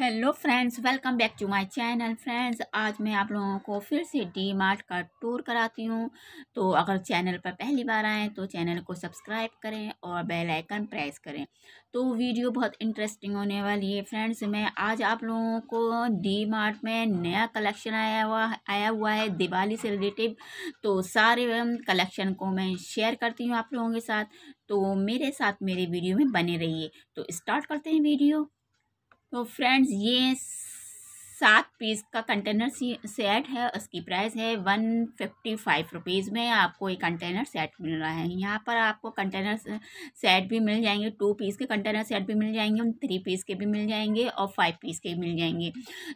hello friends welcome back to my channel friends आज मैं आप लोगों को फिर से डी मार्ट का टूर कराती हूँ तो अगर चैनल पर पहली बार आएँ तो चैनल को सब्सक्राइब करें और बेल आइकन प्रेस करें तो वीडियो बहुत इंटरेस्टिंग होने वाली है फ्रेंड्स मैं आज आप लोगों को डी मार्ट में नया कलेक्शन आया हुआ आया हुआ है दिवाली से रिलेटिव तो सारे कलेक्शन को मैं शेयर करती हूँ आप लोगों के साथ तो मेरे साथ मेरे वीडियो में बने रहिए तो स्टार्ट करते हैं वीडियो तो फ्रेंड्स ये सात पीस का कंटेनर सेट है उसकी प्राइस है वन फिफ्टी फाइव रुपीज़ में आपको एक कंटेनर सेट मिल रहा है यहाँ पर आपको कंटेनर सेट भी मिल जाएंगे टू पीस के कंटेनर सेट भी मिल जाएंगे थ्री पीस के भी मिल जाएंगे और फाइव पीस के भी मिल जाएंगे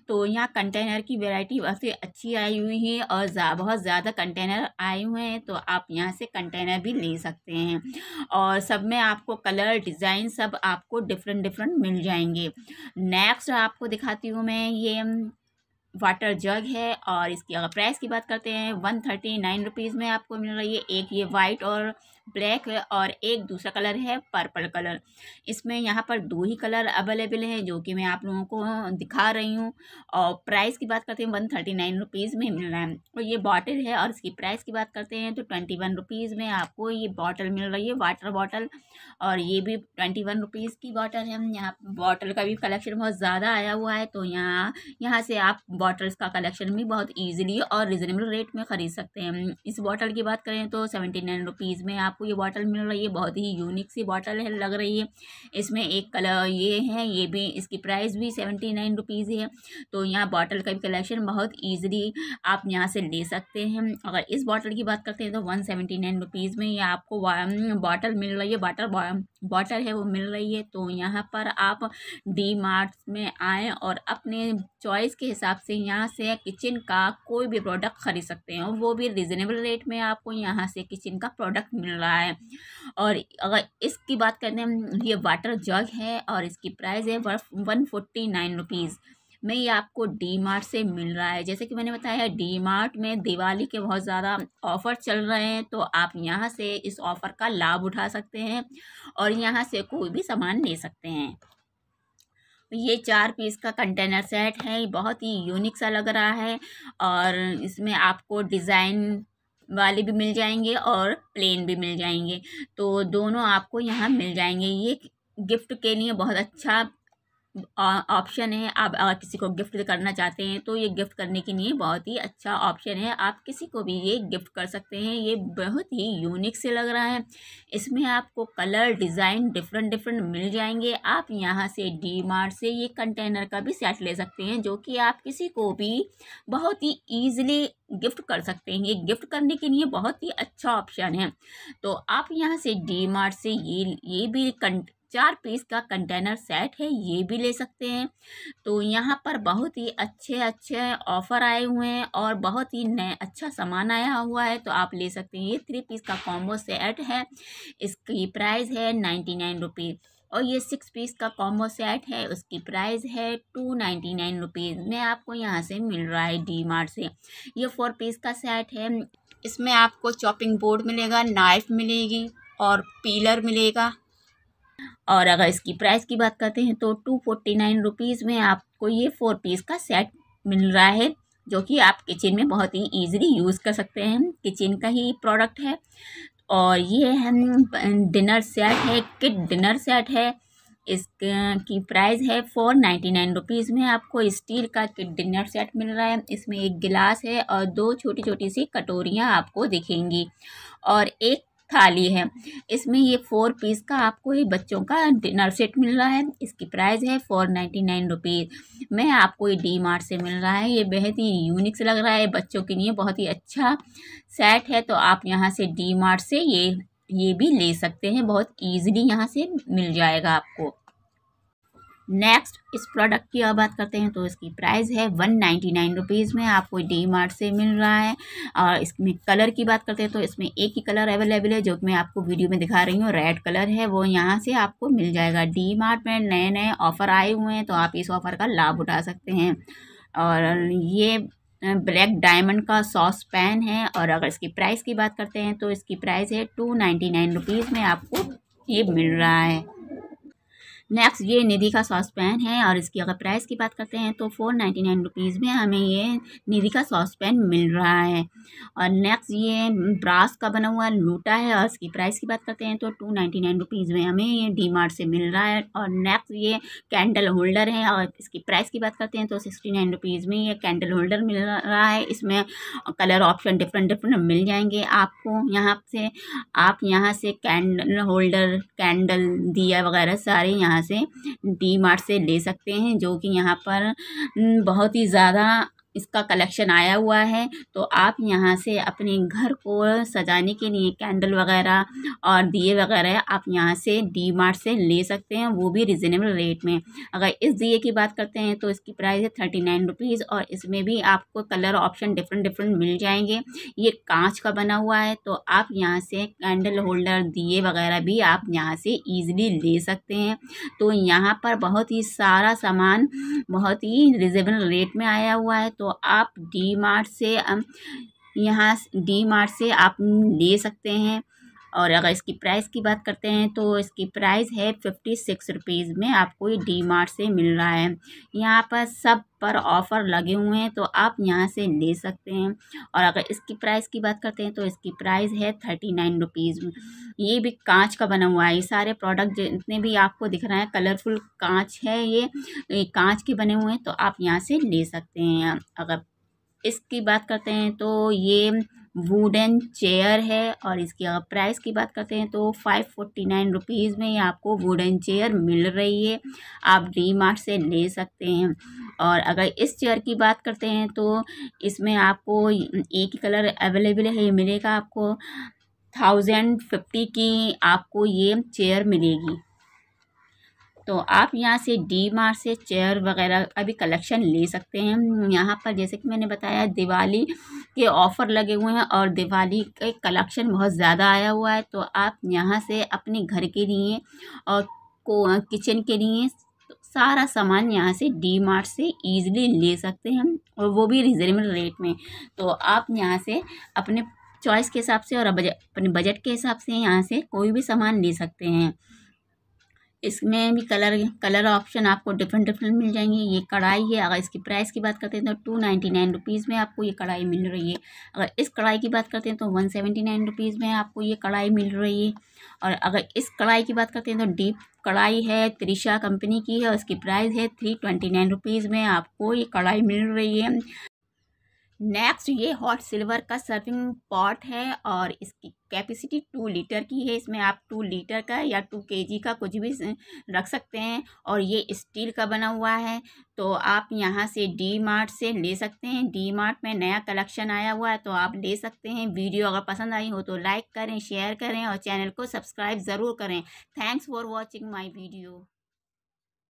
तो यहाँ कंटेनर की वेराइटी काफ़ी अच्छी आई हुई है और जा, बहुत ज़्यादा कंटेनर आए हुए हैं तो आप यहाँ से कंटेनर भी ले सकते हैं और सब में आपको कलर डिज़ाइन सब आपको डिफरेंट डिफरेंट मिल जाएंगे नेक्स्ट आपको दिखाती हूँ मैं ये वाटर जग है और इसकी अगर प्राइस की बात करते हैं वन थर्टी नाइन रुपीज़ में आपको मिल रही है एक ये वाइट और ब्लैक और एक दूसरा कलर है पर्पल कलर इसमें यहाँ पर दो ही कलर अवेलेबल है जो कि मैं आप लोगों को दिखा रही हूँ और प्राइस की बात करते हैं वन थर्टी नाइन रुपीज़ में मिल रहा है और ये बॉटल है और इसकी प्राइस की बात करते हैं तो ट्वेंटी वन रुपीज़ में आपको ये बॉटल मिल रही है वाटर बॉटल और ये भी ट्वेंटी वन रुपीज़ की बॉटल है यहाँ बॉटल का भी कलेक्शन बहुत ज़्यादा आया हुआ है तो यहाँ यहाँ से आप बॉटल्स का कलेक्शन भी बहुत ईजिली और रिजनेबल रेट में ख़रीद सकते हैं इस बॉटल की बात करें तो सेवेंटी नाइन रुपीज़ में आप आपको ये बॉटल मिल रही है बहुत ही यूनिक सी बॉटल है लग रही है इसमें एक कलर ये है ये भी इसकी प्राइस भी सेवेंटी नाइन रुपीज़ है तो यहाँ बॉटल का भी कलेक्शन बहुत ईजिली आप यहाँ से ले सकते हैं अगर इस बॉटल की बात करते हैं तो वन सेवेंटी नाइन रुपीज़ में ये आपको बॉटल हम्म, मिल रही है बॉटल वाटर है वो मिल रही है तो यहाँ पर आप डी मार्ट में आएँ और अपने चॉइस के हिसाब से यहाँ से किचन का कोई भी प्रोडक्ट ख़रीद सकते हैं वो भी रिजनेबल रेट में आपको यहाँ से किचन का प्रोडक्ट मिल रहा है और अगर इसकी बात करते हैं ये वाटर जग है और इसकी प्राइस है वन फोर्टी नाइन रुपीज़ में ये आपको डी मार्ट से मिल रहा है जैसे कि मैंने बताया डी मार्ट में दिवाली के बहुत ज़्यादा ऑफ़र चल रहे हैं तो आप यहाँ से इस ऑफ़र का लाभ उठा सकते हैं और यहाँ से कोई भी सामान ले सकते हैं ये चार पीस का कंटेनर सेट है बहुत ही यूनिक सा लग रहा है और इसमें आपको डिज़ाइन वाले भी मिल जाएंगे और प्लेन भी मिल जाएंगे तो दोनों आपको यहाँ मिल जाएंगे ये गिफ्ट के लिए बहुत अच्छा ऑप्शन है आप अगर किसी को गिफ्ट करना चाहते हैं तो ये गिफ्ट करने के लिए बहुत ही अच्छा ऑप्शन है आप किसी को भी ये गिफ्ट कर सकते हैं ये बहुत ही यूनिक से लग रहा है इसमें आपको कलर डिज़ाइन डिफरेंट डिफरेंट मिल जाएंगे आप यहाँ से डी मार्ट से ये कंटेनर का भी सेट ले सकते हैं जो कि आप किसी को भी बहुत ही ईजिली गिफ्ट कर सकते हैं ये गिफ्ट करने के लिए बहुत ही अच्छा ऑप्शन है तो आप यहाँ से डी मार्ट से ये ये भी कंट चार पीस का कंटेनर सेट है ये भी ले सकते हैं तो यहाँ पर बहुत ही अच्छे अच्छे ऑफ़र आए हुए हैं और बहुत ही नए अच्छा सामान आया हुआ है तो आप ले सकते हैं ये थ्री पीस का कॉम्बो सेट है इसकी प्राइस है नाइन्टी नाइन रुपीज़ और ये सिक्स पीस का कॉम्बो सेट है उसकी प्राइस है टू नाइन्टी नाइन रुपीज़ में आपको यहाँ से मिल रहा है डी मार्ट से ये फोर पीस का सेट है इसमें आपको चॉपिंग बोर्ड मिलेगा नाइफ़ मिलेगी और पीलर मिलेगा और अगर इसकी प्राइस की बात करते हैं तो टू फोर्टी नाइन रुपीज़ में आपको ये फोर पीस का सेट मिल रहा है जो कि आप किचन में बहुत ही इजीली यूज़ कर सकते हैं किचन का ही प्रोडक्ट है और ये हम डिनर अं, सेट है किट डिनर सेट है इसकी प्राइस है फोर नाइन्टी नाइन रुपीज़ में आपको स्टील का किट डिनर सेट मिल रहा है इसमें एक गिलास है और दो छोटी छोटी सी कटोरियाँ आपको दिखेंगी और एक थाली है इसमें ये फोर पीस का आपको ये बच्चों का डिनर सेट मिल रहा है इसकी प्राइस है फोर नाइन्टी नाइन रुपीज़ में आपको ये डी मार्ट से मिल रहा है ये बेहद ही यूनिक लग रहा है बच्चों के लिए बहुत ही अच्छा सेट है तो आप यहाँ से डी मार्ट से ये ये भी ले सकते हैं बहुत ईजिली यहाँ से मिल जाएगा आपको नेक्स्ट इस प्रोडक्ट की अब बात करते हैं तो इसकी प्राइस है वन नाइन्टी नाइन रुपीज़ में आपको डी मार्ट से मिल रहा है और इसमें कलर की बात करते हैं तो इसमें एक ही कलर अवेलेबल है जो मैं आपको वीडियो में दिखा रही हूँ रेड कलर है वो यहाँ से आपको मिल जाएगा डी मार्ट में नए नए ऑफ़र आए हुए हैं तो आप इस ऑफ़र का लाभ उठा सकते हैं और ये ब्लैक डायमंड का सॉस पैन है और अगर इसकी प्राइस की बात करते हैं तो इसकी प्राइस है टू नाइन्टी नाइन रुपीज़ में आपको ये मिल रहा है नेक्स्ट ये निधि का सॉस पैन है और इसकी अगर प्राइस की बात करते हैं तो फोर नाइन्टी नाइन रुपीज़ में हमें ये निधि का सॉस पैन मिल रहा है और नेक्स्ट ये ब्रास का बना हुआ लूटा है और इसकी प्राइस की बात करते हैं तो टू नाइन्टी नाइन रुपीज़ में हमें ये डी मार्ट से मिल रहा है और नेक्स्ट ये कैंडल होल्डर है और इसकी प्राइस की बात करते हैं तो सिक्सटी नाइन रुपीज़ में ये कैंडल होल्डर मिल रहा है इसमें कलर ऑप्शन डिफरेंट डिफरेंट मिल जाएंगे आपको यहाँ से आप यहाँ से कैंडल होल्डर कैंडल दिया वगैरह सारे यहाँ यहाँ से डी मार्ट से ले सकते हैं जो कि यहाँ पर बहुत ही ज़्यादा इसका कलेक्शन आया हुआ है तो आप यहाँ से अपने घर को सजाने के लिए कैंडल वगैरह और दिए वगैरह आप यहाँ से डी मार्ट से ले सकते हैं वो भी रिजनेबल रेट में अगर इस दिए की बात करते हैं तो इसकी प्राइस है थर्टी नाइन रुपीज़ और इसमें भी आपको कलर ऑप्शन डिफरेंट डिफरेंट मिल जाएंगे ये कांच का बना हुआ है तो आप यहाँ से कैंडल होल्डर दिए वगैरह भी आप यहाँ से ईजिली ले सकते हैं तो यहाँ पर बहुत ही सारा सामान बहुत ही रिजनेबल रेट में आया हुआ है तो तो आप डी मार्ट से यहाँ डी मार्ट से आप ले सकते हैं और अगर इसकी प्राइस की बात करते हैं तो इसकी प्राइस है फिफ्टी सिक्स रुपीज़ में आपको ये डी मार्ट से मिल रहा है यहाँ पर सब पर ऑफ़र लगे हुए हैं तो आप यहाँ से ले सकते हैं और अगर इसकी प्राइस की बात करते हैं तो इसकी प्राइस है थर्टी नाइन रुपीज़ ये भी कांच का बना हुआ है ये सारे प्रोडक्ट जितने भी आपको दिख रहा है कलरफुल कांच है ये, ये कांच के बने हुए हैं तो आप यहाँ से ले सकते हैं अगर इसकी बात करते हैं तो ये वुडन चेयर है और इसकी अगर प्राइस की बात करते हैं तो फाइव फोर्टी नाइन रुपीज़ में आपको वुडन चेयर मिल रही है आप डी मार्ट से ले सकते हैं और अगर इस चेयर की बात करते हैं तो इसमें आपको एक ही कलर अवेलेबल है मिलेगा आपको थाउजेंड फिफ्टी की आपको ये चेयर मिलेगी तो आप यहाँ से डी मार्ट से चेयर वगैरह का भी कलेक्शन ले सकते हैं यहाँ पर जैसे कि मैंने बताया दिवाली के ऑफ़र लगे हुए हैं और दिवाली का कलेक्शन बहुत ज़्यादा आया हुआ है तो आप यहाँ से अपने घर के लिए और को किचन के लिए सारा सामान यहाँ से डी मार्ट से ईजिली ले सकते हैं और वो भी रिजनेबल रेट में तो आप यहाँ से अपने चॉइस के हिसाब से और अपने बजट के हिसाब से यहाँ से कोई भी सामान ले सकते हैं इसमें भी कलर कलर ऑप्शन आपको डिफरेंट डिफरेंट मिल जाएंगे ये कढ़ाई है अगर इसकी प्राइस की बात करते हैं तो टू नाइन्टी नाइन रुपीज़ में आपको ये कढ़ाई मिल रही है अगर इस कढ़ाई की बात करते हैं तो वन सेवेंटी नाइन रुपीज़ में आपको ये कढ़ाई मिल रही है और अगर इस कढ़ाई की बात करते हैं तो डीप कढ़ाई है त्रिशा कंपनी की है उसकी प्राइस है थ्री ट्वेंटी नाइन रुपीज़ में आपको ये कढ़ाई मिल रही है नेक्स्ट ये हॉट सिल्वर का सर्विंग पॉट है और इसकी कैपेसिटी टू लीटर की है इसमें आप टू लीटर का या टू केजी का कुछ भी रख सकते हैं और ये स्टील का बना हुआ है तो आप यहाँ से डी मार्ट से ले सकते हैं डी मार्ट में नया कलेक्शन आया हुआ है तो आप ले सकते हैं वीडियो अगर पसंद आई हो तो लाइक करें शेयर करें और चैनल को सब्सक्राइब ज़रूर करें thanks for watching my video